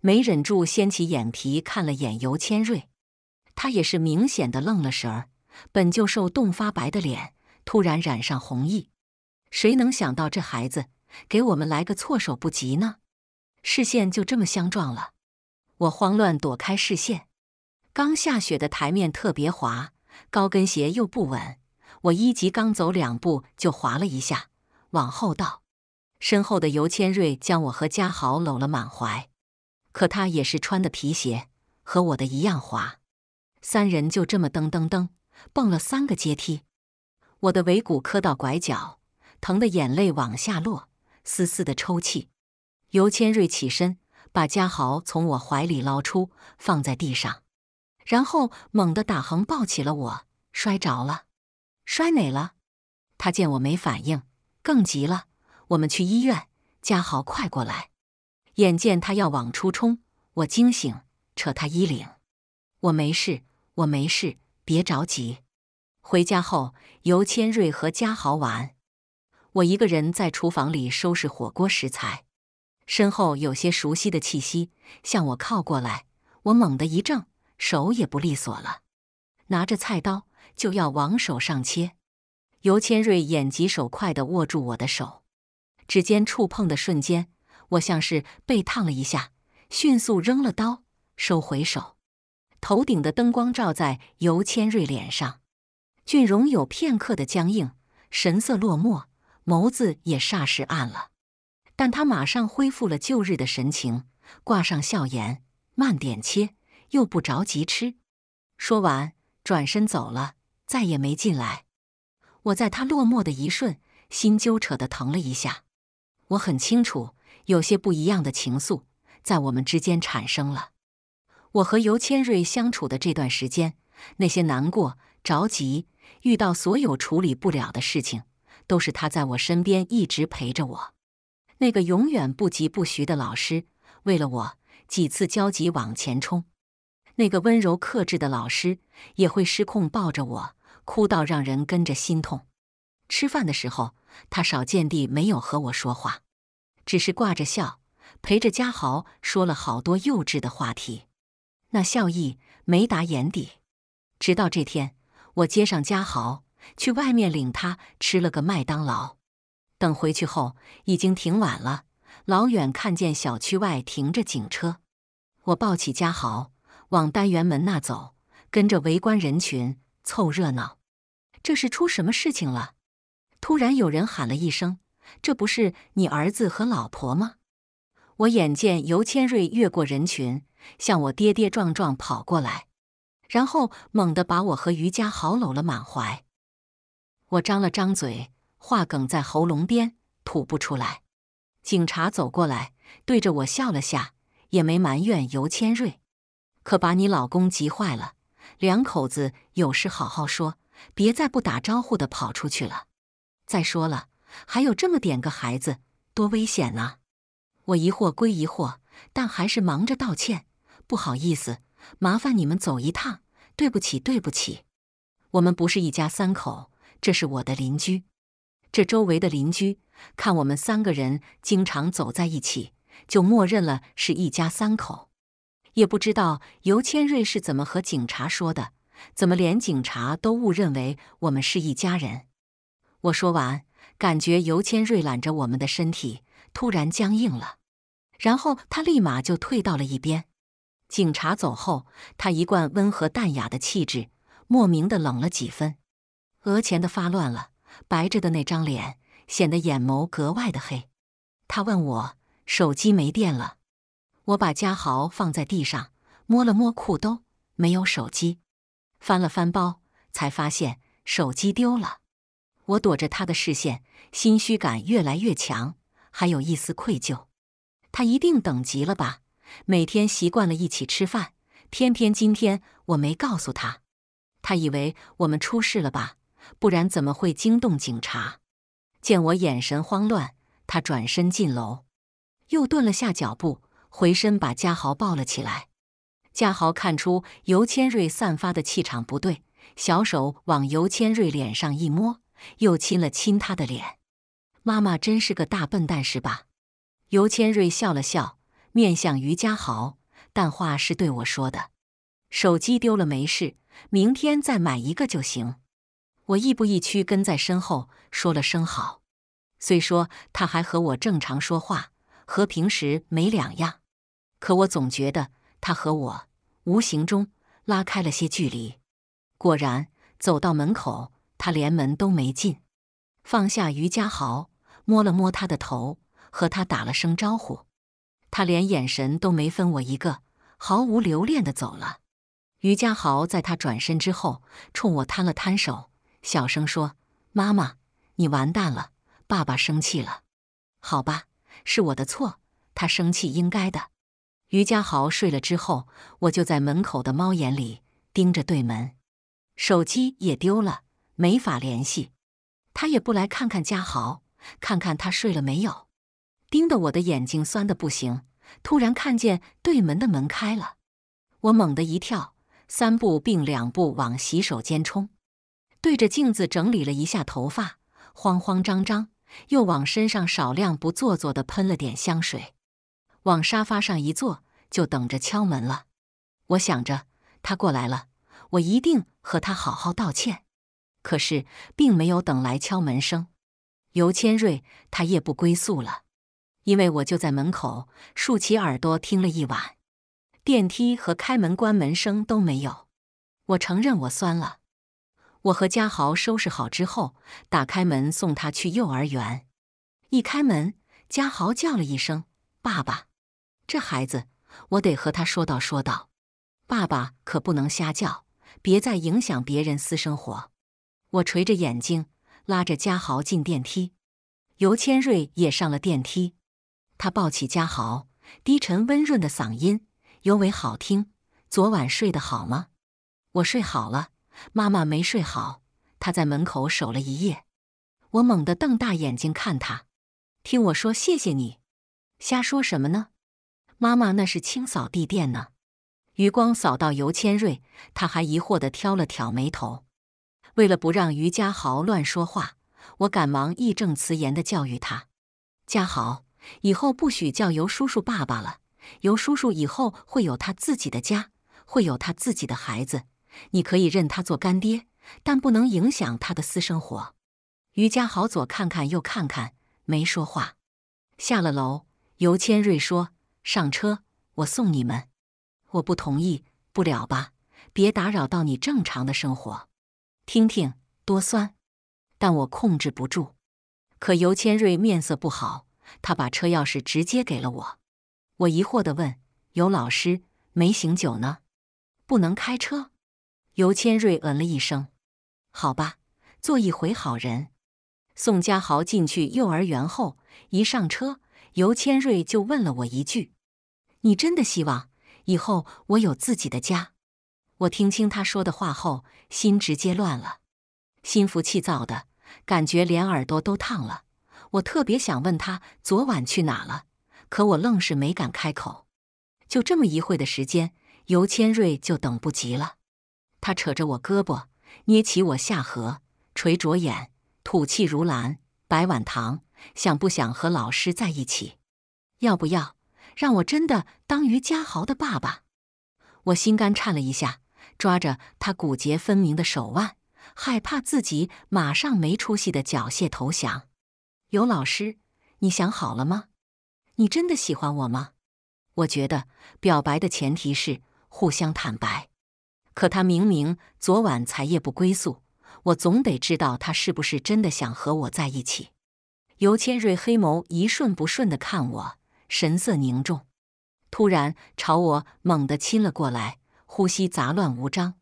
没忍住掀起眼皮看了眼尤千瑞，他也是明显的愣了神儿，本就受冻发白的脸突然染上红意。谁能想到这孩子给我们来个措手不及呢？视线就这么相撞了。我慌乱躲开视线，刚下雪的台面特别滑，高跟鞋又不稳，我一级刚走两步就滑了一下，往后倒。身后的尤千瑞将我和嘉豪搂了满怀，可他也是穿的皮鞋，和我的一样滑，三人就这么噔噔噔蹦了三个阶梯，我的尾骨磕到拐角，疼得眼泪往下落，丝丝的抽泣。尤千瑞起身。把嘉豪从我怀里捞出，放在地上，然后猛地打横抱起了我，摔着了，摔哪了？他见我没反应，更急了：“我们去医院，嘉豪，快过来！”眼见他要往出冲，我惊醒，扯他衣领：“我没事，我没事，别着急。”回家后，尤千瑞和嘉豪玩，我一个人在厨房里收拾火锅食材。身后有些熟悉的气息向我靠过来，我猛地一怔，手也不利索了，拿着菜刀就要往手上切。尤千瑞眼疾手快地握住我的手，指尖触碰的瞬间，我像是被烫了一下，迅速扔了刀，收回手。头顶的灯光照在尤千瑞脸上，俊荣有片刻的僵硬，神色落寞，眸子也霎时暗了。但他马上恢复了旧日的神情，挂上笑颜，慢点切，又不着急吃。说完，转身走了，再也没进来。我在他落寞的一瞬，心揪扯的疼了一下。我很清楚，有些不一样的情愫在我们之间产生了。我和尤千瑞相处的这段时间，那些难过、着急、遇到所有处理不了的事情，都是他在我身边一直陪着我。那个永远不疾不徐的老师，为了我几次焦急往前冲；那个温柔克制的老师，也会失控抱着我哭到让人跟着心痛。吃饭的时候，他少见地没有和我说话，只是挂着笑陪着嘉豪说了好多幼稚的话题。那笑意没达眼底，直到这天，我接上嘉豪去外面领他吃了个麦当劳。等回去后，已经挺晚了。老远看见小区外停着警车，我抱起嘉豪往单元门那走，跟着围观人群凑热闹。这是出什么事情了？突然有人喊了一声：“这不是你儿子和老婆吗？”我眼见尤千瑞越过人群向我跌跌撞撞跑过来，然后猛地把我和于家豪搂了满怀。我张了张嘴。话梗在喉咙边，吐不出来。警察走过来，对着我笑了下，也没埋怨尤千瑞，可把你老公急坏了。两口子有事好好说，别再不打招呼的跑出去了。再说了，还有这么点个孩子，多危险啊！我疑惑归疑惑，但还是忙着道歉。不好意思，麻烦你们走一趟，对不起，对不起，我们不是一家三口，这是我的邻居。这周围的邻居看我们三个人经常走在一起，就默认了是一家三口。也不知道尤千瑞是怎么和警察说的，怎么连警察都误认为我们是一家人。我说完，感觉尤千瑞揽着我们的身体突然僵硬了，然后他立马就退到了一边。警察走后，他一贯温和淡雅的气质莫名的冷了几分，额前的发乱了。白着的那张脸显得眼眸格外的黑。他问我手机没电了。我把家豪放在地上，摸了摸裤兜，没有手机。翻了翻包，才发现手机丢了。我躲着他的视线，心虚感越来越强，还有一丝愧疚。他一定等急了吧？每天习惯了一起吃饭，偏偏今天我没告诉他。他以为我们出事了吧？不然怎么会惊动警察？见我眼神慌乱，他转身进楼，又顿了下脚步，回身把嘉豪抱了起来。嘉豪看出尤千瑞散发的气场不对，小手往尤千瑞脸上一摸，又亲了亲他的脸。妈妈真是个大笨蛋，是吧？尤千瑞笑了笑，面向于嘉豪，但话是对我说的：“手机丢了没事，明天再买一个就行。”我亦步亦趋跟在身后，说了声好。虽说他还和我正常说话，和平时没两样，可我总觉得他和我无形中拉开了些距离。果然，走到门口，他连门都没进，放下于家豪，摸了摸他的头，和他打了声招呼。他连眼神都没分我一个，毫无留恋的走了。于家豪在他转身之后，冲我摊了摊手。小声说：“妈妈，你完蛋了，爸爸生气了。好吧，是我的错，他生气应该的。”于家豪睡了之后，我就在门口的猫眼里盯着对门，手机也丢了，没法联系。他也不来看看家豪，看看他睡了没有。盯得我的眼睛酸的不行。突然看见对门的门开了，我猛地一跳，三步并两步往洗手间冲。对着镜子整理了一下头发，慌慌张张又往身上少量不做作的喷了点香水，往沙发上一坐就等着敲门了。我想着他过来了，我一定和他好好道歉。可是并没有等来敲门声。尤千瑞，他夜不归宿了，因为我就在门口竖起耳朵听了一晚，电梯和开门关门声都没有。我承认我酸了。我和嘉豪收拾好之后，打开门送他去幼儿园。一开门，嘉豪叫了一声“爸爸”。这孩子，我得和他说道说道。爸爸可不能瞎叫，别再影响别人私生活。我垂着眼睛，拉着嘉豪进电梯。尤千瑞也上了电梯。他抱起嘉豪，低沉温润的嗓音尤为好听。昨晚睡得好吗？我睡好了。妈妈没睡好，她在门口守了一夜。我猛地瞪大眼睛看她，听我说谢谢你，瞎说什么呢？妈妈那是清扫地垫呢。余光扫到尤千瑞，他还疑惑地挑了挑眉头。为了不让余家豪乱说话，我赶忙义正辞严地教育他：家豪，以后不许叫尤叔叔爸爸了。尤叔叔以后会有他自己的家，会有他自己的孩子。你可以认他做干爹，但不能影响他的私生活。于家豪左看看右看看，没说话。下了楼，尤千瑞说：“上车，我送你们。”我不同意，不了吧？别打扰到你正常的生活。听听，多酸！但我控制不住。可尤千瑞面色不好，他把车钥匙直接给了我。我疑惑地问：“有老师没醒酒呢，不能开车？”尤千瑞嗯了一声，“好吧，做一回好人。”宋佳豪进去幼儿园后，一上车，尤千瑞就问了我一句：“你真的希望以后我有自己的家？”我听清他说的话后，心直接乱了，心浮气躁的感觉，连耳朵都烫了。我特别想问他昨晚去哪了，可我愣是没敢开口。就这么一会的时间，尤千瑞就等不及了。他扯着我胳膊，捏起我下颌，垂着眼，吐气如兰。白婉棠，想不想和老师在一起？要不要让我真的当于家豪的爸爸？我心肝颤了一下，抓着他骨节分明的手腕，害怕自己马上没出息的缴械投降。尤老师，你想好了吗？你真的喜欢我吗？我觉得表白的前提是互相坦白。可他明明昨晚才夜不归宿，我总得知道他是不是真的想和我在一起。尤千瑞黑眸一瞬不瞬的看我，神色凝重，突然朝我猛地亲了过来，呼吸杂乱无章。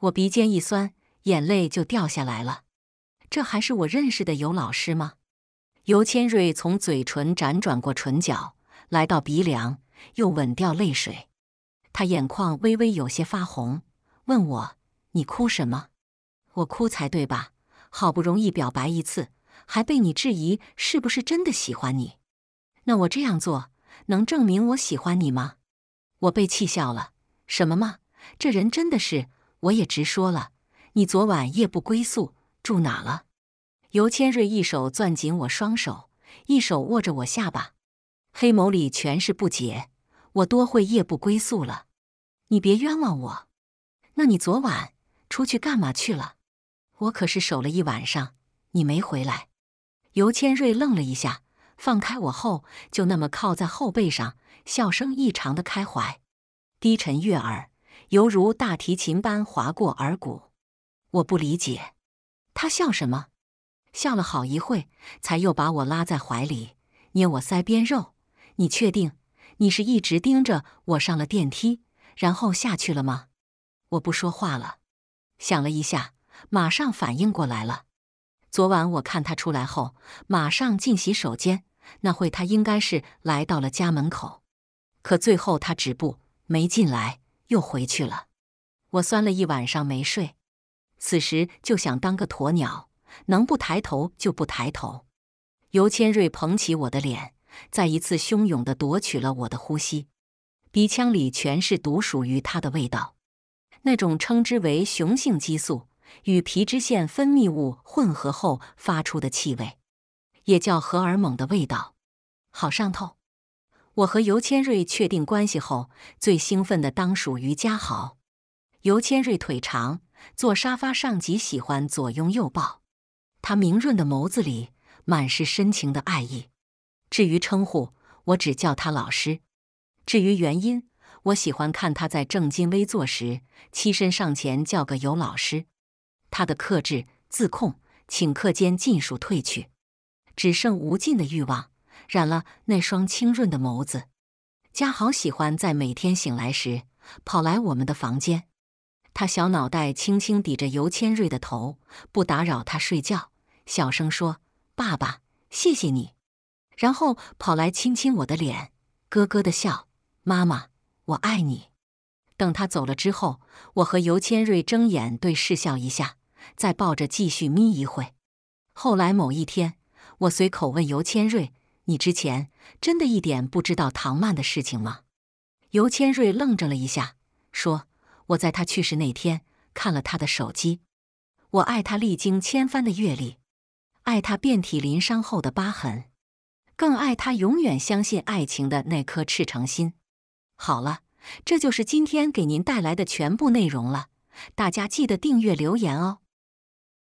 我鼻尖一酸，眼泪就掉下来了。这还是我认识的尤老师吗？尤千瑞从嘴唇辗转过唇角，来到鼻梁，又吻掉泪水。他眼眶微微有些发红。问我你哭什么？我哭才对吧？好不容易表白一次，还被你质疑是不是真的喜欢你？那我这样做能证明我喜欢你吗？我被气笑了，什么嘛！这人真的是……我也直说了，你昨晚夜不归宿，住哪了？尤千瑞一手攥紧我双手，一手握着我下巴，黑眸里全是不解。我多会夜不归宿了？你别冤枉我。那你昨晚出去干嘛去了？我可是守了一晚上，你没回来。尤千瑞愣了一下，放开我后就那么靠在后背上，笑声异常的开怀，低沉悦耳，犹如大提琴般划过耳骨。我不理解他笑什么，笑了好一会，才又把我拉在怀里，捏我腮边肉。你确定你是一直盯着我上了电梯，然后下去了吗？我不说话了，想了一下，马上反应过来了。昨晚我看他出来后，马上进洗手间，那会他应该是来到了家门口，可最后他止步，没进来，又回去了。我酸了一晚上没睡，此时就想当个鸵鸟，能不抬头就不抬头。尤千瑞捧起我的脸，再一次汹涌的夺取了我的呼吸，鼻腔里全是独属于他的味道。那种称之为雄性激素与皮脂腺分泌物混合后发出的气味，也叫荷尔蒙的味道，好上头。我和尤千瑞确定关系后，最兴奋的当属于家豪。尤千瑞腿长，坐沙发上极喜欢左拥右抱，他明润的眸子里满是深情的爱意。至于称呼，我只叫他老师。至于原因。我喜欢看他在正襟危坐时，栖身上前叫个尤老师。他的克制、自控，顷刻间尽数褪去，只剩无尽的欲望，染了那双清润的眸子。嘉豪喜欢在每天醒来时跑来我们的房间，他小脑袋轻轻抵着尤千瑞的头，不打扰他睡觉，小声说：“爸爸，谢谢你。”然后跑来亲亲我的脸，咯咯地笑。妈妈。我爱你。等他走了之后，我和尤千瑞睁眼对视，笑一下，再抱着继续眯一会。后来某一天，我随口问尤千瑞：“你之前真的一点不知道唐曼的事情吗？”尤千瑞愣怔了一下，说：“我在他去世那天看了他的手机。我爱他历经千帆的阅历，爱他遍体鳞伤后的疤痕，更爱他永远相信爱情的那颗赤诚心。”好了，这就是今天给您带来的全部内容了。大家记得订阅、留言哦。